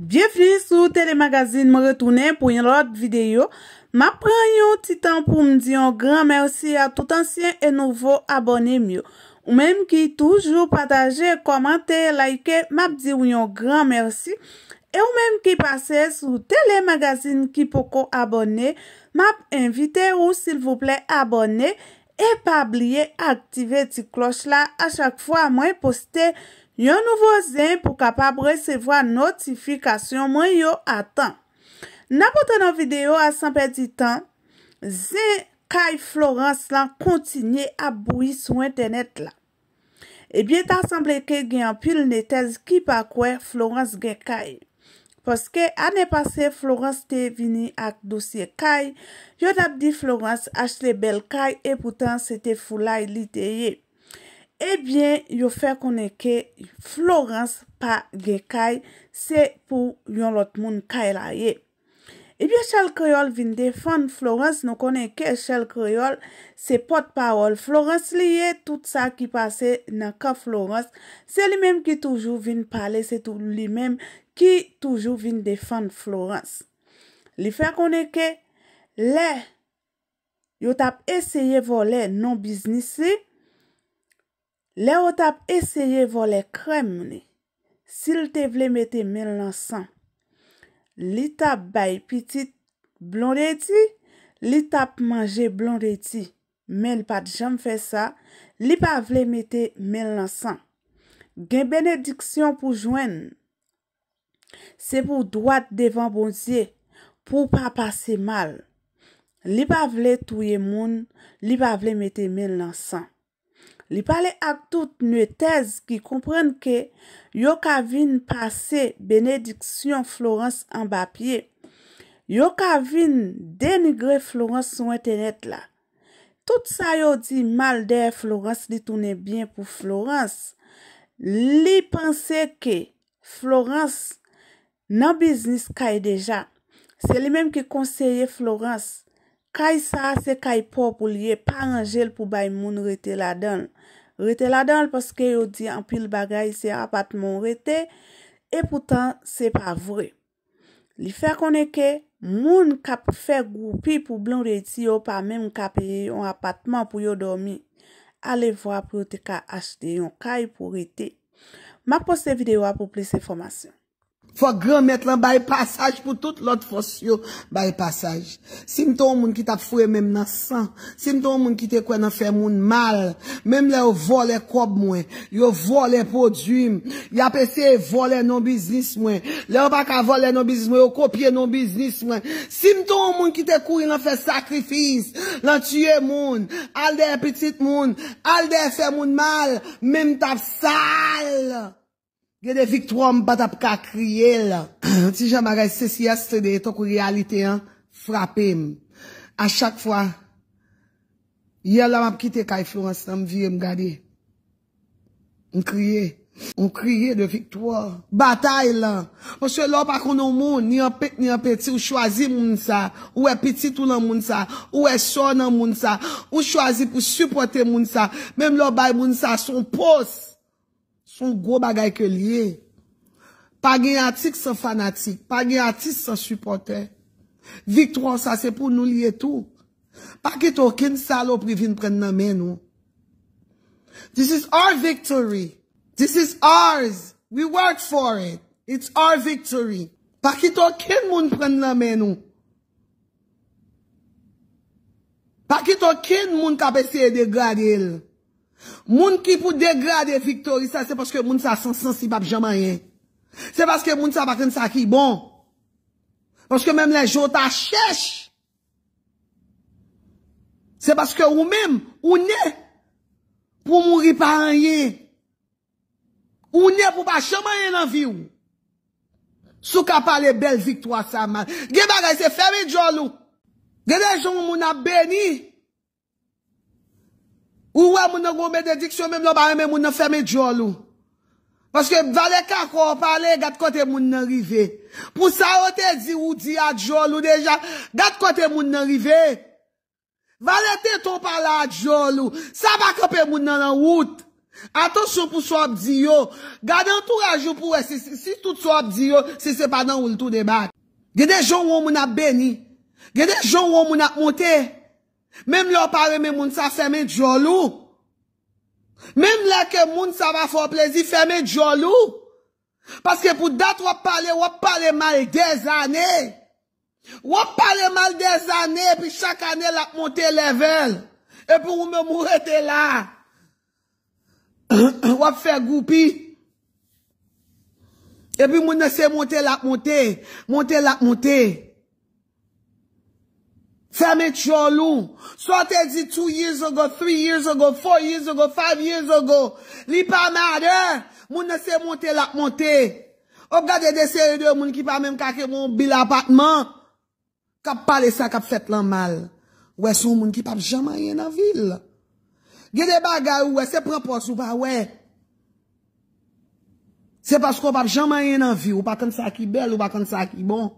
Bienveni sou telemagazine mou retounen pou yon lot videyo. Map pran yon titan pou m diyon gran mersi a tout ansyen e nouvo abone myo. Ou menm ki toujou pataje, komante, laike, map diyon yon gran mersi. E ou menm ki pase sou telemagazine ki poko abone, map invite ou sil vouple abone. E pa bliye aktive ti kloch la a chak fwa mwen poste. Yon nouvo zen pou kapab resevo a notifikasyon mwen yo atan. Na bouton an videyo a sanpe di tan, zen kay Florence lan kontinye a bouy sou internet la. Ebyen ta sanble ke gen an pil netel ki pa kwe Florence gen kay. Poske ane pase Florence te vini ak dosye kay, yo dap di Florence ache le bel kay e poutan se te fulay li deye. Ebyen, yo fè koneke Florence pa ge kay, se pou yon lot moun kay la ye. Ebyen, chèl kriol vin defan Florence, nou koneke chèl kriol se pot parol. Florence liye, tout sa ki pase nan ka Florence, se li mem ki toujou vin pale, se tou li mem ki toujou vin defan Florence. Li fè koneke le, yo tap eseye vo le non-biznis li. Le o tap eseye vo le krem mouni. Sil te vle mette men lansan. Li tap bay piti blon re ti. Li tap manje blon re ti. Men pat jam fe sa. Li pa vle mette men lansan. Gen benediksyon pou jwen. Se pou dwad devan bonziye. Po pa pase mal. Li pa vle touye moun. Li pa vle mette men lansan. Li pale ak tout nou e tez ki komprenn ke yo ka vin pase benediksyon Florence an bapye. Yo ka vin denigre Florence sou entenet la. Tout sa yo di mal de Florence li toune bien pou Florence. Li pense ke Florence nan biznis kay e deja. Se li menm ki konseye Florence. Kay sa se kay po pou liye pa anjel pou bay moun rete la don. Rete la don paske yo di anpil bagay se apatman rete, e poutan se pa vre. Li fe koneke, moun ka fe goupi pou blon rete yo pa menm ka peye yon apatman pou yo domi. Ale vwa pou yote ka achte yon kay pou rete. Ma poste videwa pou plese formasyon. Fwa gran met lan bayi pasaj pou tout lot fwos yo bayi pasaj. Simton moun ki tap fwe menm nan san. Simton moun ki te kwen nan fe moun mal. Menm le yo vo le kob mwen. Yo vo le podjim. Yo apese vo le non biznis mwen. Le yo pa ka vo le non biznis mwen. Yo kopye non biznis mwen. Simton moun ki te kwen nan fe sakrifis. Nan tye moun. Alde e pitit moun. Alde e fe moun mal. Menm tap sal. Il y a des victoires, je ne pas crier. Si j'en ai ceci, c'est de la réalité, hein, frappé. À chaque fois, hier, là m'a quitté Kai Florence, je suis venu me garder. On criait. On criait de victoire. Bataille, là. Parce que là, pas qu'on a ni un petit, ni un petit, ou choisi moun ça, ou est petit tout le monde ça, ou est son dans moun ça, ou choisi pour supporter moun ça, même là, bah, moun ça, son poste. Foun gwo bagay ke liye. Pa genyatik se fanatik. Pa genyatik se suporte. Victro sa se pou nou liye tou. Pa ki tou kin salop li vin pren nan men nou. This is our victory. This is ours. We work for it. It's our victory. Pa ki tou kin moun pren nan men nou. Pa ki tou kin moun kapese e de gwa di el. Moun qui pour dégrader Victorie, ça, c'est parce que moun ça sans sens, il jamais rien. C'est parce que moun ça pas comme ça qui bon. Parce que même les jours ta cherche. C'est parce que vous même, ou n'est, pour mourir par rien. Ou n'est pour pas jamais rien dans vie ou. par les parler belle victoire, ça mal. Gé bagay, c'est faire Jolou. Gé des gens, a béni. Ou wè moun nan goun mè dediksyon mèm lò barè mè moun nan fèmè djolou. Paske vale kakò, pale, gat kote moun nan rive. Pou sa wote zi ou di a djolou deja, gat kote moun nan rive. Vale te ton pala a djolou, sa baka pe moun nan an wout. Atosyon pou so ap diyo, gade an tou ajou pou wè, si tout so ap diyo, se se pa nan wout ou debat. Gede joun woun moun ap beni, gede joun woun moun ap montè. Mem la wap pale men moun sa fèmè djolou Mem la ke moun sa va fò plezi fèmè djolou Paske pou dat wap pale wap pale mal de zanè Wap pale mal de zanè Pi chak anè lak monte level Epi ou men mou rete la Wap fè goupi Epi moun ese monte lak monte Monte lak monte Fèmè tjolou, sote zi two years ago, three years ago, four years ago, five years ago, li pa mardè, moun nese monte lak monte. Op gade dese yode moun ki pa mèm kake moun bil apartman, kap pale sa kap fet lan mal. Ouè sou moun ki pa jaman yè nan vil. Gede bagay ouè, se propos ou pa ouè. Se pasko pa jaman yè nan vil, ou pa kante sa ki bel, ou pa kante sa ki bon.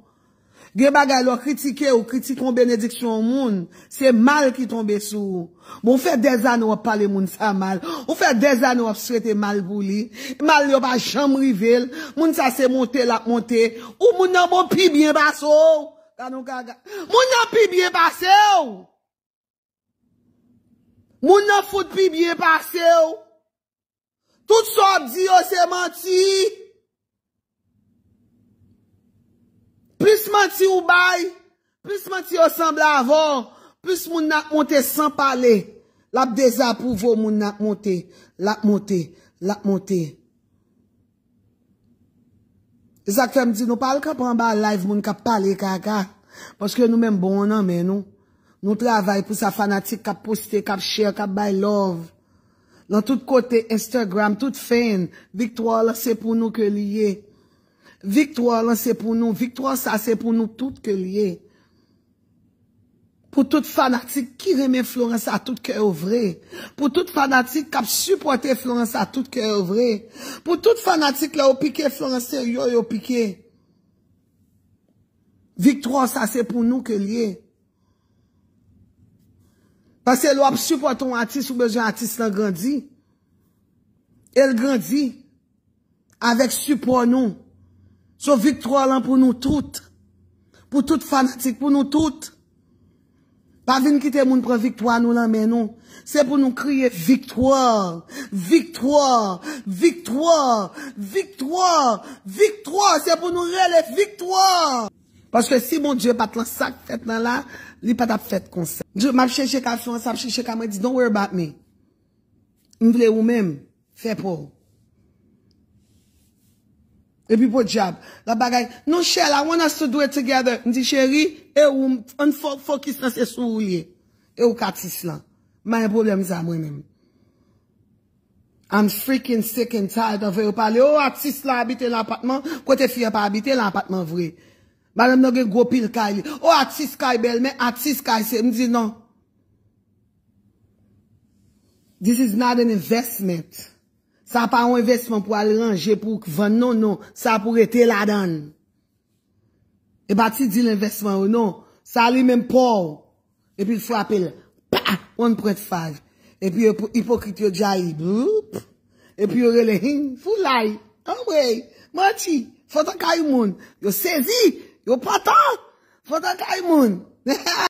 Ge bagay lo kritike ou kritikon benediksyon moun Se mal ki tombe sou Moun fe dez an wap pale moun sa mal Moun fe dez an wap strete mal boulie Mal yo pa chanm rivel Moun sa se monte lak monte Ou moun nan moun pi bien basou Moun nan pi bien basou Moun nan foute pi bien basou Tout sop diyo se manti Pis manti ou bay, pis manti ou san blavon, pis moun nak monte san pale, lap deza pouvo moun nak monte, lak monte, lak monte. E zak kem di nou pal ka pran ba live moun ka pale kaka, paske nou men bon nan men nou. Nou travay pou sa fanatik ka poste, ka share, ka bay love. Lan tout kote Instagram, tout fan, Victoire lak se pou nou ke liye. Victoire lan se pou nou. Victoire sa se pou nou tout ke liye. Pou tout fanatik ki reme Florence a tout ke ouvre. Pou tout fanatik kap supporte Florence a tout ke ouvre. Pou tout fanatik la ou pike Florence seryo ou pike. Victoire sa se pou nou ke liye. Pase lop supporte ou atis ou beje atis la gandhi. El gandhi. Avek support nou. So victwa lan pou nou tout, pou tout fanatik, pou nou tout. Pa vin kite moun pou victwa nou lan menon, se pou nou kriye victwa, victwa, victwa, victwa, victwa, se pou nou relef victwa. Paske si moun dje pat lan sak fèt nan la, li pat ap fèt konsen. Dje map chèche kap son, sap chèche kap mwen di, don't worry about me. Mwen vle ou mèm, fè pou ou. puis pou La bagaille, non Shell, I want us to do it together. Ndi chérie, et ou, on focus nan se sou Et ou katis là. Ma un problème ça moi même. I'm freaking sick and tired of you parler. oh, artiste là habite l'appartement, côté fye pas habiter l'appartement vrai. Madame n'a gen gwo pile kay Oh, artiste kay belle, mais atis kay me Mdi non. This is not an investment. Ça pas un investissement pour aller ranger, pour vendre, non, non. Ça pour être la dedans Et bah, tu dis l'investissement, oh, non. Ça lui même pauvre. Et puis, il frappe, pah, on prête five Et puis, hypocrite, jaillit, Et puis, il relève, l'ai. Ah ouais, mati, faut un moun. Yo saisi, yo patan, faut un moun.